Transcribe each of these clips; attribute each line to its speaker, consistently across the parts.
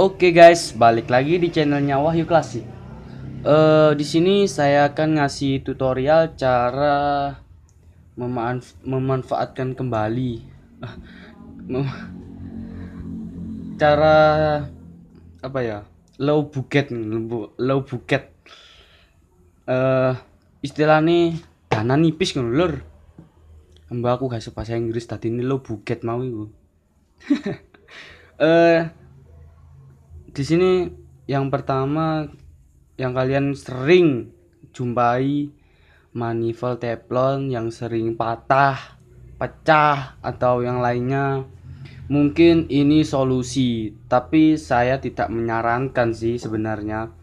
Speaker 1: Oke guys, balik lagi di channelnya Wahyu Klasik. Uh, di sini saya akan ngasih tutorial cara memanf memanfaatkan kembali ah, cara apa ya low buket low buket uh, eh, istilah nih dana nipis ngelur. lur mbak aku gak Inggris tadi ini low buket mau ibu uh, eh, di sini yang pertama yang kalian sering jumpai manifold teflon yang sering patah, pecah atau yang lainnya. Mungkin ini solusi, tapi saya tidak menyarankan sih sebenarnya.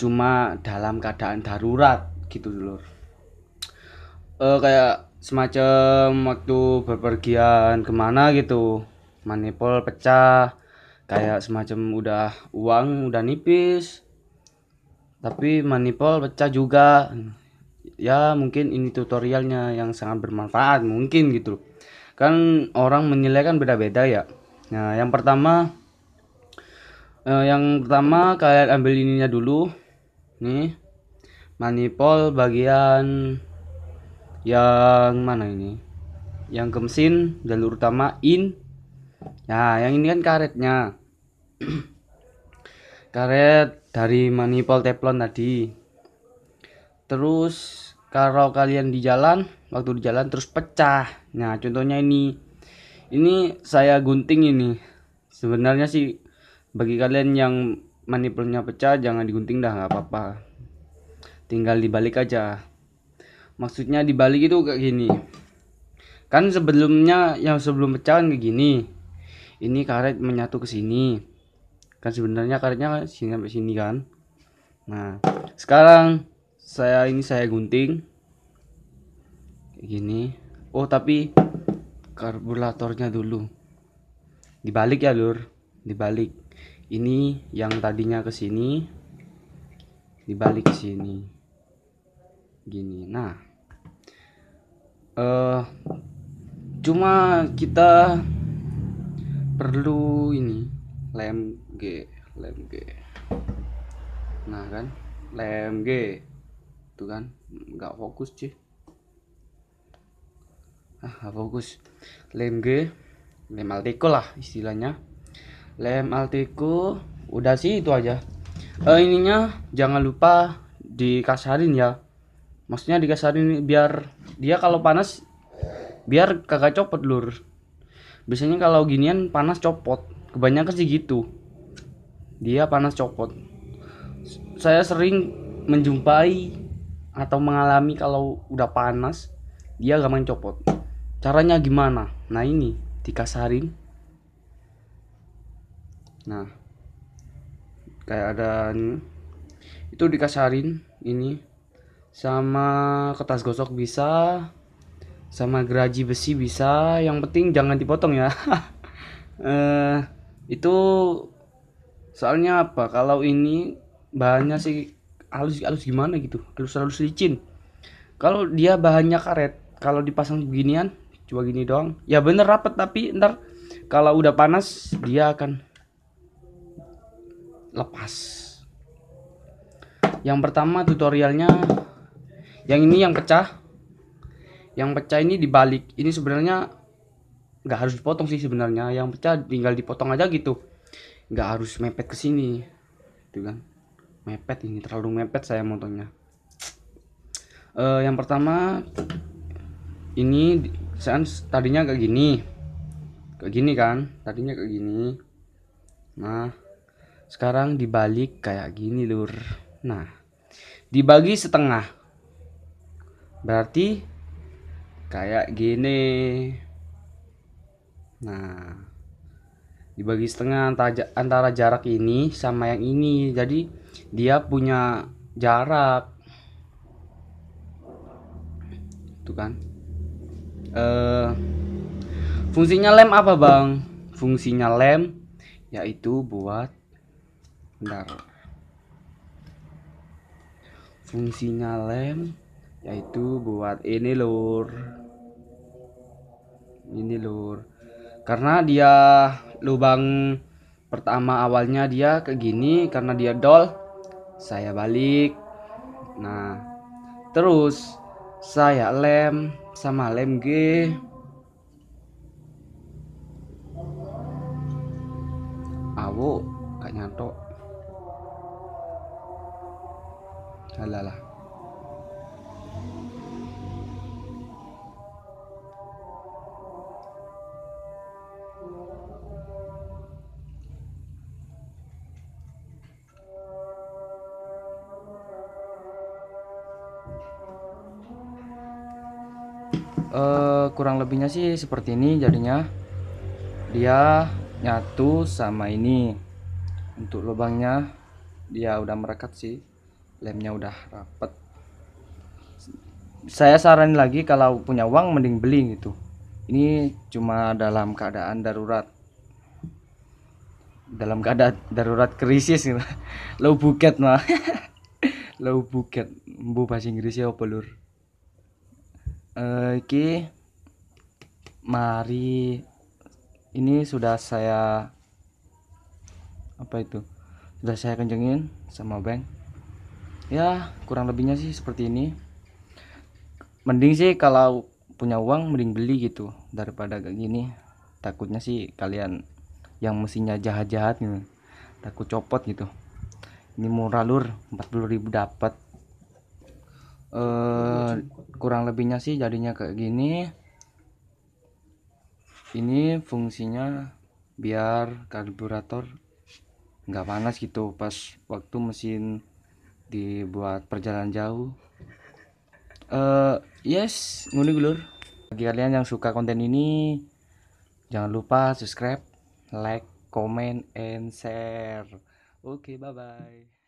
Speaker 1: Cuma dalam keadaan darurat gitu dulu Uh, eh, kayak semacam waktu berpergian kemana gitu, manifold pecah, kayak semacam udah uang udah nipis tapi manipul pecah juga ya mungkin ini tutorialnya yang sangat bermanfaat mungkin gitu kan orang menilai kan beda-beda ya nah yang pertama eh, yang pertama kalian ambil ininya dulu nih manipul bagian yang mana ini yang ke mesin jalur utama in Nah, yang ini kan karetnya. karet dari manifold teflon tadi terus kalau kalian di jalan waktu di jalan terus pecah nah contohnya ini ini saya gunting ini sebenarnya sih bagi kalian yang manifoldnya pecah jangan digunting dah nggak apa-apa tinggal dibalik aja maksudnya dibalik itu kayak gini kan sebelumnya yang sebelum pecahan kayak gini ini karet menyatu ke sini kan sebenarnya karetnya sini sampai sini kan nah sekarang saya ini saya gunting kayak gini oh tapi karburatornya dulu dibalik ya lur dibalik ini yang tadinya ke sini dibalik ke sini gini nah eh uh, cuma kita perlu ini lem G lem G nah kan lem G tuh kan nggak fokus sih ah fokus lem G lem altiko lah istilahnya lem altiko udah sih itu aja eh, ininya jangan lupa dikasarin ya maksudnya dikasarin biar dia kalau panas biar kagak copot lur biasanya kalau ginian panas copot kebanyakan sih gitu dia panas copot saya sering menjumpai atau mengalami kalau udah panas dia gak main copot caranya gimana nah ini dikasarin nah kayak ada ini itu dikasarin ini sama kertas gosok bisa sama geraji besi bisa yang penting jangan dipotong ya eh itu soalnya apa kalau ini bahannya sih halus halus gimana gitu halus halus licin kalau dia bahannya karet kalau dipasang beginian coba gini doang ya bener rapet tapi ntar kalau udah panas dia akan lepas yang pertama tutorialnya yang ini yang pecah yang pecah ini dibalik ini sebenarnya nggak harus dipotong sih sebenarnya yang pecah tinggal dipotong aja gitu nggak harus mepet ke sini itu kan mepet ini terlalu mepet saya motongnya uh, eh, yang pertama ini saya kan tadinya kayak gini kayak gini kan tadinya kayak gini nah sekarang dibalik kayak gini lur nah dibagi setengah berarti kayak gini Nah, dibagi setengah antara, antara jarak ini sama yang ini. Jadi dia punya jarak. Tuh kan. Eh fungsinya lem apa, Bang? Fungsinya lem yaitu buat bentar. Fungsinya lem yaitu buat ini lur. Ini lur karena dia lubang pertama awalnya dia ke gini karena dia dol saya balik nah terus saya lem sama lem G awo kayak nyatok halalah uh, kurang lebihnya sih seperti ini jadinya dia nyatu sama ini untuk lubangnya dia udah merekat sih lemnya udah rapet saya saranin lagi kalau punya uang mending beli gitu ini cuma dalam keadaan darurat dalam keadaan darurat krisis gitu. low buket mah low buket bu bahasa Inggrisnya apa lur Oke, eh, mari ini sudah saya apa itu sudah saya kencengin sama bank ya kurang lebihnya sih seperti ini mending sih kalau punya uang mending beli gitu daripada kayak gini takutnya sih kalian yang mesinnya jahat-jahat gitu takut copot gitu ini murah lur 40.000 dapat eh uh, kurang lebihnya sih jadinya kayak gini ini fungsinya biar karburator nggak panas gitu pas waktu mesin dibuat perjalanan jauh uh, yes ngunik lur bagi kalian yang suka konten ini jangan lupa subscribe like comment and share oke okay, bye bye